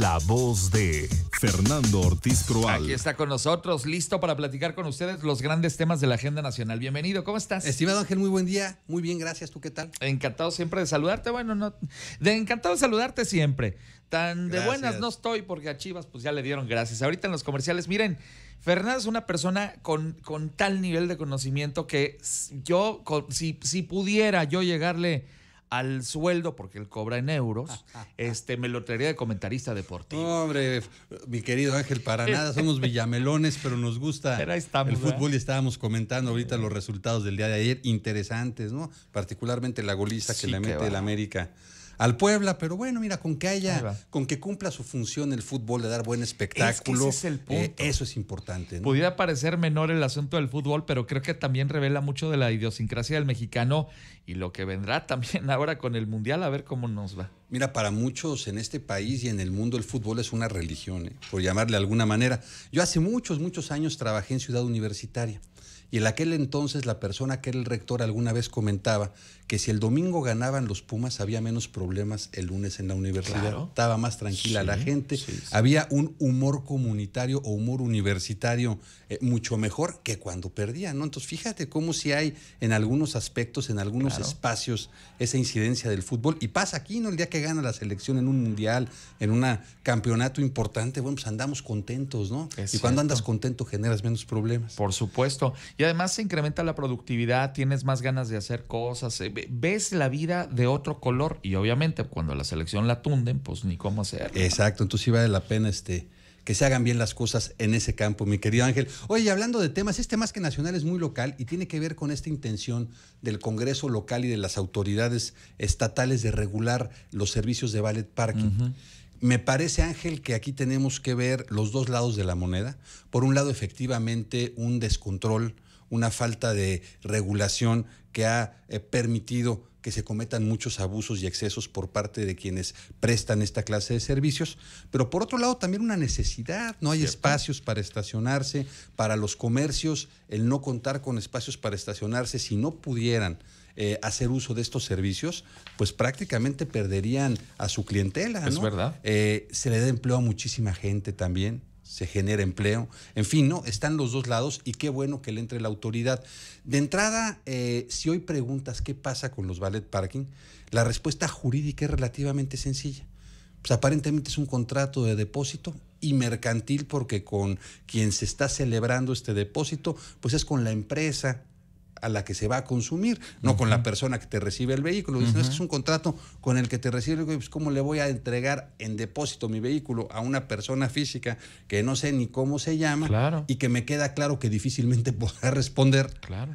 La voz de Fernando Ortiz Cruz. Aquí está con nosotros, listo para platicar con ustedes los grandes temas de la agenda nacional. Bienvenido, ¿cómo estás? Estimado Ángel, muy buen día. Muy bien, gracias. ¿Tú qué tal? Encantado siempre de saludarte. Bueno, no, de encantado de saludarte siempre. Tan de buenas no estoy porque a Chivas pues ya le dieron gracias. Ahorita en los comerciales, miren, Fernando es una persona con, con tal nivel de conocimiento que yo, si, si pudiera yo llegarle al sueldo, porque él cobra en euros, este, me lo traería de comentarista deportivo. No, hombre, mi querido Ángel, para nada, somos villamelones, pero nos gusta el fútbol y estábamos comentando ahorita los resultados del día de ayer, interesantes, ¿no? Particularmente la goliza que le mete el América al Puebla, pero bueno, mira, con que haya, con que cumpla su función el fútbol de dar buen espectáculo, el eh, eso es importante. Pudiera parecer menor el asunto del fútbol, pero creo que también revela mucho de la idiosincrasia del mexicano y lo que vendrá también ahora con el Mundial, a ver cómo nos va. Mira, para muchos en este país y en el mundo el fútbol es una religión, ¿eh? por llamarle de alguna manera. Yo hace muchos, muchos años trabajé en Ciudad Universitaria y en aquel entonces la persona que era el rector alguna vez comentaba que si el domingo ganaban los Pumas había menos problemas el lunes en la universidad. Estaba más tranquila la gente. Había un humor comunitario o humor universitario eh, mucho mejor que cuando perdían. Entonces fíjate cómo si hay en algunos aspectos, en algunos espacios, esa incidencia del fútbol. Y pasa aquí, ¿no? El día que gana la selección en un mundial, en un campeonato importante, bueno, pues andamos contentos, ¿no? y cuando andas contento generas menos problemas. Por supuesto. Y además se incrementa la productividad, tienes más ganas de hacer cosas, eh, ves la vida de otro color y obviamente cuando la selección la tunden, pues ni cómo hacer. Exacto, entonces sí vale la pena este que se hagan bien las cosas en ese campo, mi querido Ángel. Oye, hablando de temas, este más que nacional es muy local y tiene que ver con esta intención del Congreso local y de las autoridades estatales de regular los servicios de ballet parking. Me parece, Ángel, que aquí tenemos que ver los dos lados de la moneda. Por un lado, efectivamente, un descontrol una falta de regulación que ha eh, permitido que se cometan muchos abusos y excesos por parte de quienes prestan esta clase de servicios, pero por otro lado también una necesidad, no hay espacios para estacionarse, para los comercios, el no contar con espacios para estacionarse, si no pudieran eh, hacer uso de estos servicios, pues prácticamente perderían a su clientela. Es verdad. Eh, se le da empleo a muchísima gente también se genera empleo. En fin, ¿no? Están los dos lados y qué bueno que le entre la autoridad. De entrada, eh, si hoy preguntas qué pasa con los valet parking, la respuesta jurídica es relativamente sencilla. Pues aparentemente es un contrato de depósito y mercantil porque con quien se está celebrando este depósito, pues es con la empresa a la que se va a consumir, no con la persona que te recibe el vehículo. es que es un contrato con el que te recibe, vehículo. Pues, ¿cómo le voy a entregar en depósito mi vehículo a una persona física que no sé ni cómo se llama claro. y que me queda claro que difícilmente podrá responder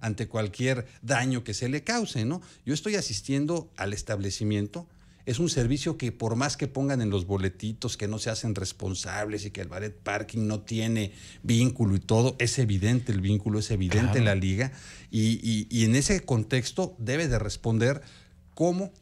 ante cualquier daño que se le cause, ¿no? Yo estoy asistiendo al establecimiento, es un servicio que por más que pongan en los boletitos que no se hacen responsables y que el ballet parking no tiene vínculo y todo, es evidente el vínculo, es evidente la liga y, en ese contexto debe de responder como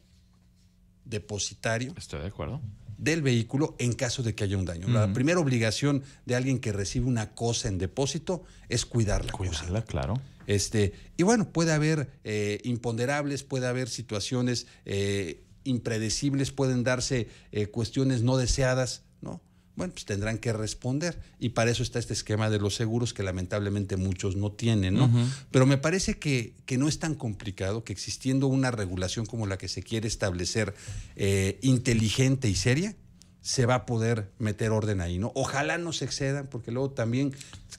depositario. de acuerdo del vehículo en caso de que haya un daño. La primera obligación de alguien que recibe una cosa en depósito es cuidarla. Cuidarla, claro. Este, y bueno, puede haber eh, imponderables, puede haber situaciones eh, impredecibles, pueden darse eh, cuestiones no deseadas, ¿no? Bueno, pues tendrán que responder. Y para eso está este esquema de los seguros que lamentablemente muchos no tienen, ¿no? Pero me parece que, que, no es tan complicado que existiendo una regulación como la que se quiere establecer eh, inteligente y seria, se va a poder meter orden ahí, ¿no? Ojalá no se excedan, porque luego también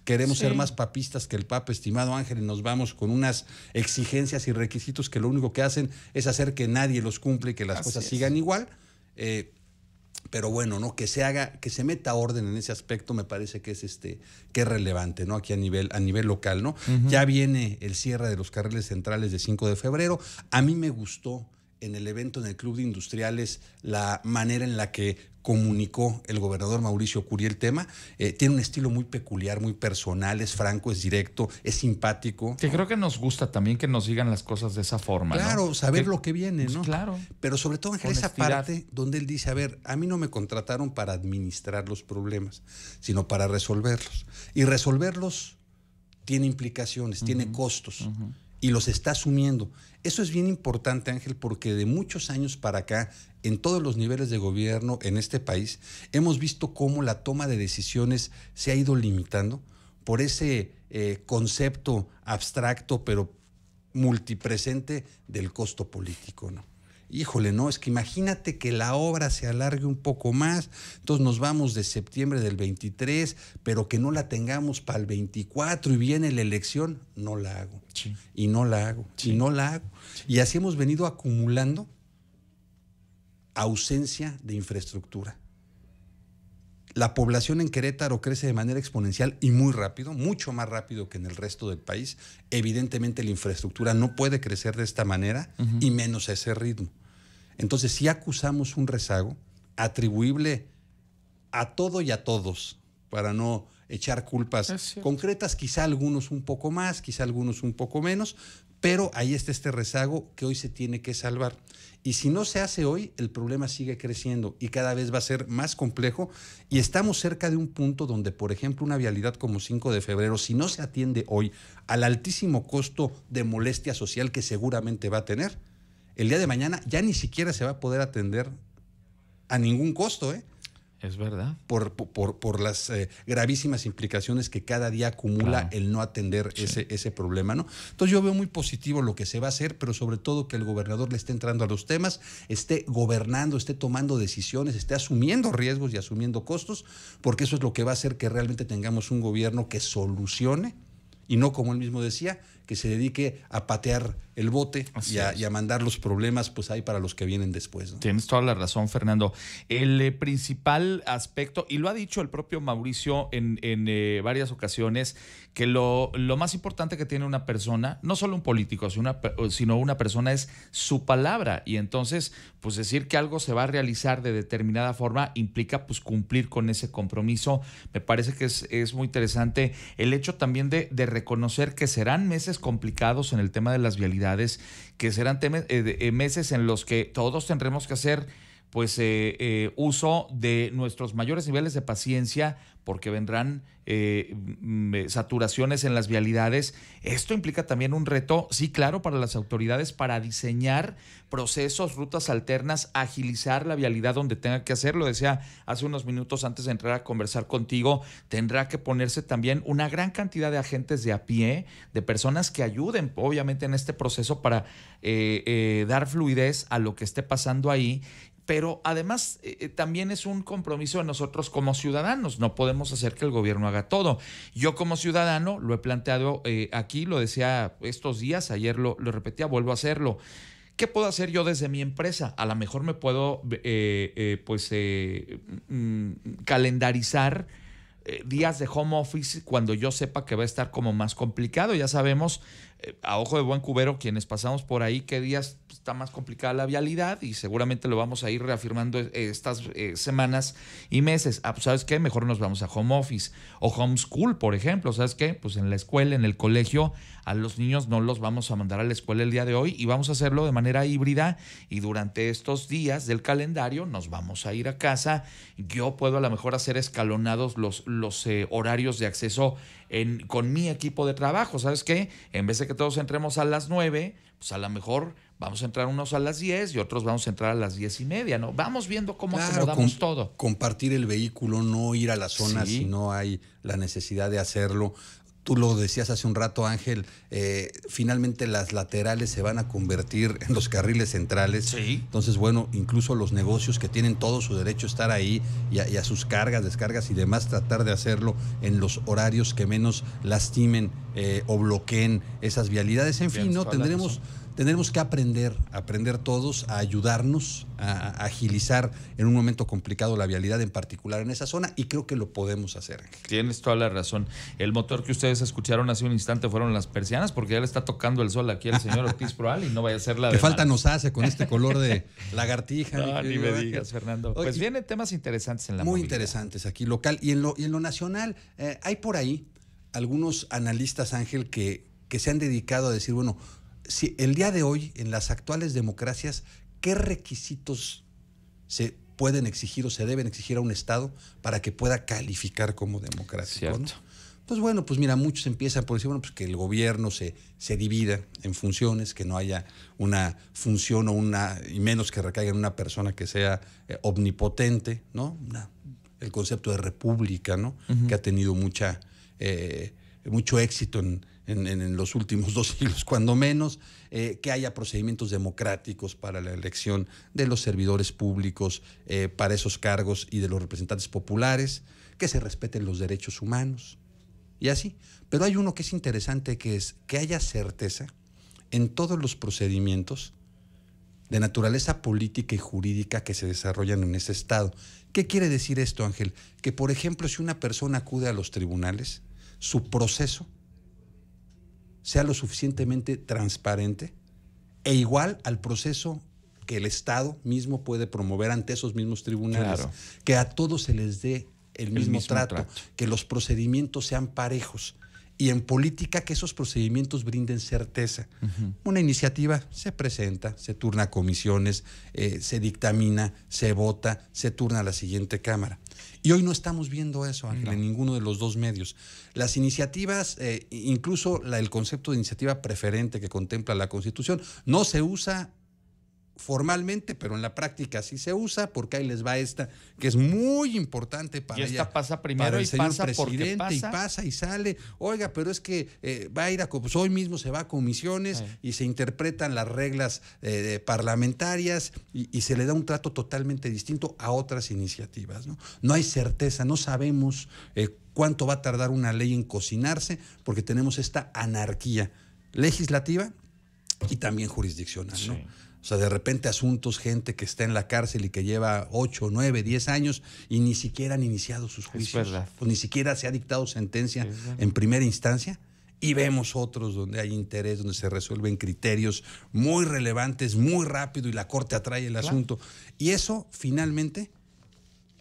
queremos ser más papistas que el Papa, estimado Ángel, y nos vamos con unas exigencias y requisitos que lo único que hacen es hacer que nadie los cumple y que las cosas sigan igual. Eh, pero bueno, ¿no? Que se haga, que se meta orden en ese aspecto me parece que es este, que relevante, ¿no? Aquí a nivel, a nivel local, ¿no? Ya viene el cierre de los carriles centrales de 5 de febrero. A mí me gustó en el evento en el Club de Industriales la manera en la que comunicó el gobernador Mauricio Curi el tema. Eh, tiene un estilo muy peculiar, muy personal, es franco, es directo, es simpático. Que creo que nos gusta también que nos digan las cosas de esa forma. Claro, saber lo que viene, pues ¿no? Claro. Pero sobre todo en esa parte donde él dice, a ver, a mí no me contrataron para administrar los problemas, sino para resolverlos. Y resolverlos tiene implicaciones, tiene costos y los está asumiendo. Eso es bien importante, Ángel, porque de muchos años para acá, en todos los niveles de gobierno en este país, hemos visto cómo la toma de decisiones se ha ido limitando por ese eh, concepto abstracto, pero multipresente del costo político, ¿no? híjole, no, es que imagínate que la obra se alargue un poco más, entonces nos vamos de septiembre del 23, pero que no la tengamos para el 24 y viene la elección, no la hago. Y no la hago, y no la hago. Y así hemos venido acumulando ausencia de infraestructura. La población en Querétaro crece de manera exponencial y muy rápido, mucho más rápido que en el resto del país. Evidentemente la infraestructura no puede crecer de esta manera y menos a ese ritmo. Entonces, si acusamos un rezago atribuible a todo y a todos, para no echar culpas concretas, quizá algunos un poco más, quizá algunos un poco menos, pero ahí está este rezago que hoy se tiene que salvar. Y si no se hace hoy, el problema sigue creciendo y cada vez va a ser más complejo. Y estamos cerca de un punto donde, por ejemplo, una vialidad como 5 de febrero, si no se atiende hoy al altísimo costo de molestia social que seguramente va a tener, el día de mañana ya ni siquiera se va a poder atender a ningún costo, ¿eh? Es verdad. Por, por, las eh, gravísimas implicaciones que cada día acumula el no atender ese, ese problema, ¿no? Entonces yo veo muy positivo lo que se va a hacer, pero sobre todo que el gobernador le esté entrando a los temas, esté gobernando, esté tomando decisiones, esté asumiendo riesgos y asumiendo costos, porque eso es lo que va a hacer que realmente tengamos un gobierno que solucione y no, como él mismo decía, se dedique a patear el bote y a, mandar los problemas pues hay para los que vienen después. Tienes toda la razón, Fernando. El eh, principal aspecto, y lo ha dicho el propio Mauricio en, en eh, varias ocasiones, que lo, lo, más importante que tiene una persona, no solo un político, sino una, persona es su palabra. Y entonces, pues decir que algo se va a realizar de determinada forma implica pues cumplir con ese compromiso. Me parece que es, muy interesante el hecho también de, de reconocer que serán meses complicados en el tema de las vialidades, que serán eh, eh, meses en los que todos tendremos que hacer pues eh, eh, uso de nuestros mayores niveles de paciencia porque vendrán eh, saturaciones en las vialidades. Esto implica también un reto, sí, claro, para las autoridades para diseñar procesos, rutas alternas, agilizar la vialidad donde tenga que hacerlo. Decía hace unos minutos antes de entrar a conversar contigo, tendrá que ponerse también una gran cantidad de agentes de a pie, de personas que ayuden, obviamente, en este proceso para dar fluidez a lo que esté pasando ahí pero además eh, eh, también es un compromiso de nosotros como ciudadanos. No podemos hacer que el gobierno haga todo. Yo como ciudadano lo he planteado eh, aquí, lo decía estos días, ayer lo, repetía, vuelvo a hacerlo. ¿Qué puedo hacer yo desde mi empresa? A lo mejor me puedo pues mm, mm, calendarizar días de home office cuando yo sepa que va a estar como más complicado. Ya sabemos, eh, a ojo de buen cubero, quienes pasamos por ahí, qué días está más complicada la vialidad y seguramente lo vamos a ir reafirmando eh, estas eh, semanas y meses. Ah, pues, sabes qué, mejor nos vamos a home office o homeschool, por ejemplo. ¿Sabes qué? Pues en la escuela, en el colegio, a los niños no los vamos a mandar a la escuela el día de hoy y vamos a hacerlo de manera híbrida y durante estos días del calendario nos vamos a ir a casa. Yo puedo a lo mejor hacer escalonados los, los horarios de acceso en, con mi equipo de trabajo. ¿Sabes qué? En vez de que todos entremos a las 9, pues a lo mejor vamos a entrar unos a las 10 y otros vamos a entrar a las diez y media, ¿no? Vamos viendo cómo se todo. Compartir el vehículo, no ir a la zona si no hay la necesidad de hacerlo. Tú lo decías hace un rato, Ángel, eh, finalmente las laterales se van a convertir en los carriles centrales. Sí. Entonces, bueno, incluso los negocios que tienen todo su derecho a estar ahí y a, sus cargas, descargas y demás, tratar de hacerlo en los horarios que menos lastimen eh, o bloqueen esas vialidades. En fin, ¿no? Tendremos... Tendremos que aprender, aprender todos a ayudarnos, a agilizar en un momento complicado la vialidad, en particular en esa zona, y creo que lo podemos hacer. Tienes toda la razón. El motor que ustedes escucharon hace un instante fueron las persianas, porque ya le está tocando el sol aquí al señor Ortiz Proal y no vaya a ser la ¿Qué de falta nos hace con este color de lagartija? no, ni me digas, Fernando. Pues vienen temas interesantes en la Muy interesantes aquí, local. Y en lo, y en lo nacional, eh, hay por ahí algunos analistas, Ángel, que, que se han dedicado a decir, bueno, si el día de hoy, en las actuales democracias, ¿qué requisitos se pueden exigir o se deben exigir a un Estado para que pueda calificar como democrático? Pues bueno, pues mira, muchos empiezan por decir, bueno, pues que el gobierno se, se divida en funciones, que no haya una función o una, y menos que recaiga en una persona que sea eh, omnipotente, ¿no? el concepto de república, ¿no? Que ha tenido mucha, eh, mucho éxito en, en, los últimos dos siglos, cuando menos, eh, que haya procedimientos democráticos para la elección de los servidores públicos eh, para esos cargos y de los representantes populares, que se respeten los derechos humanos y así. Pero hay uno que es interesante, que es que haya certeza en todos los procedimientos de naturaleza política y jurídica que se desarrollan en ese Estado. ¿Qué quiere decir esto, Ángel? Que, por ejemplo, si una persona acude a los tribunales, su proceso sea lo suficientemente transparente e igual al proceso que el Estado mismo puede promover ante esos mismos tribunales, que a todos se les dé el mismo, trato, que los procedimientos sean parejos y en política que esos procedimientos brinden certeza. Una iniciativa se presenta, se turna a comisiones, eh, se dictamina, se vota, se turna a la siguiente Cámara. Y hoy no estamos viendo eso, Ángel, en ninguno de los dos medios. Las iniciativas, eh, incluso el concepto de iniciativa preferente que contempla la Constitución, no se usa formalmente, pero en la práctica sí se usa, porque ahí les va esta, que es muy importante para Y esta pasa primero el y señor pasa presidente y pasa y sale. Oiga, pero es que eh, va a ir a pues hoy mismo se va a comisiones y se interpretan las reglas eh, parlamentarias y, se le da un trato totalmente distinto a otras iniciativas. No, no hay certeza, no sabemos eh, cuánto va a tardar una ley en cocinarse, porque tenemos esta anarquía legislativa y también jurisdiccional, o sea, de repente asuntos, gente que está en la cárcel y que lleva 8, 9, 10 años y ni siquiera han iniciado sus juicios. Es verdad. O ni siquiera se ha dictado sentencia en primera instancia. Y vemos otros donde hay interés, donde se resuelven criterios muy relevantes, muy rápido y la corte atrae el asunto. Y eso finalmente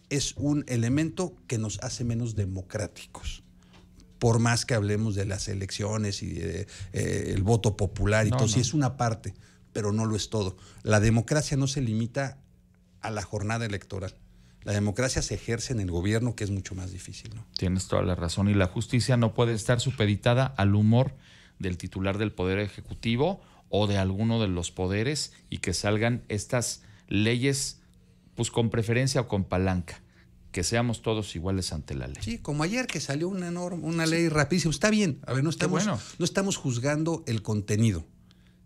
es un elemento que nos hace menos democráticos por más que hablemos de las elecciones y del eh, voto popular y todo, si es una parte, pero no lo es todo. La democracia no se limita a la jornada electoral. La democracia se ejerce en el gobierno, que es mucho más difícil. Tienes toda la razón. Y la justicia no puede estar supeditada al humor del titular del Poder Ejecutivo o de alguno de los poderes y que salgan estas leyes pues con preferencia o con palanca que seamos todos iguales ante la ley. Sí, como ayer que salió una una ley rapidísima. Está bien, a ver, no no estamos juzgando el contenido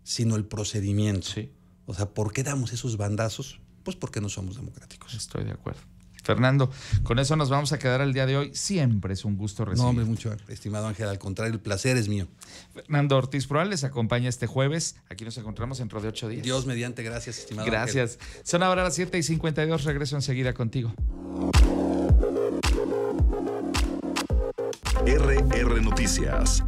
sino el procedimiento. Sí. O sea, ¿por qué damos esos bandazos? Pues porque no somos democráticos. Estoy de acuerdo. Fernando, con eso nos vamos a quedar el día de hoy. Siempre es un gusto recibir. No, hombre, mucho, estimado Ángel. Al contrario, el placer es mío. Fernando Ortiz Proal les acompaña este jueves. Aquí nos encontramos dentro de ocho días. Dios mediante, gracias, estimado. Gracias. Son ahora las 7 y 52. Regreso enseguida contigo. RR Noticias.